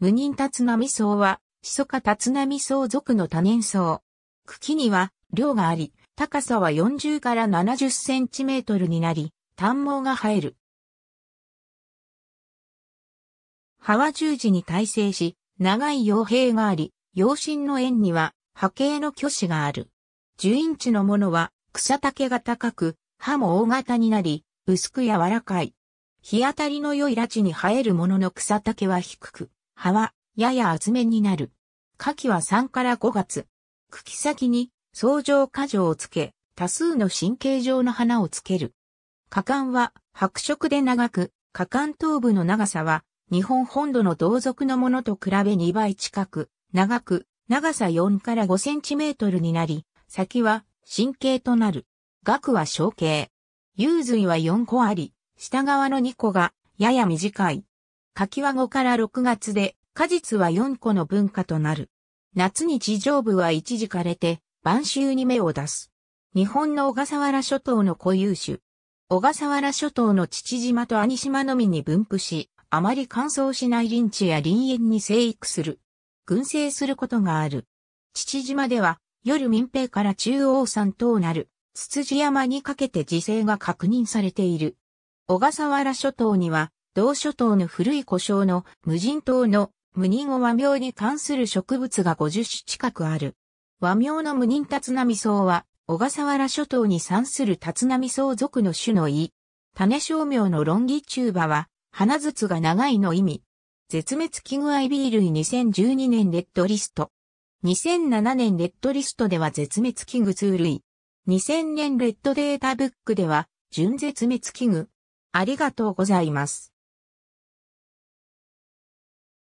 無人立浪草は、密か立浪草属の多年草。茎には、量があり、高さは40から70センチメートルになり、短毛が生える。葉は十字に耐性し、長い葉兵があり、葉身の円には、波形の巨子がある。10インチのものは、草丈が高く、葉も大型になり、薄く柔らかい。日当たりの良い拉致に生えるものの草丈は低く、葉はやや厚めになる。夏季は3から5月。茎先に相乗果樹をつけ、多数の神経状の花をつける。果敢は白色で長く、果敢頭部の長さは日本本土の同族のものと比べ2倍近く、長く、長さ4から5センチメートルになり、先は神経となる。額は小径。幽髄は4個あり、下側の2個がやや短い。柿は5から6月で、果実は4個の文化となる。夏に地上部は一時枯れて、晩秋に芽を出す。日本の小笠原諸島の固有種。小笠原諸島の父島と兄島のみに分布し、あまり乾燥しない林地や林園に生育する。群生することがある。父島では、夜民兵から中央山となる、ツツジ山にかけて自生が確認されている。小笠原諸島には、同諸島の古い故障の無人島の無人を和名に関する植物が50種近くある。和名の無人タツナミソウは、小笠原諸島に産するタツナミソウ属の種の意。種商名のロンギチューバは、花筒が長いの意味。絶滅危惧 IB 類2012年レッドリスト。2007年レッドリストでは絶滅危惧通類。2000年レッドデータブックでは、純絶滅危惧。ありがとうございます。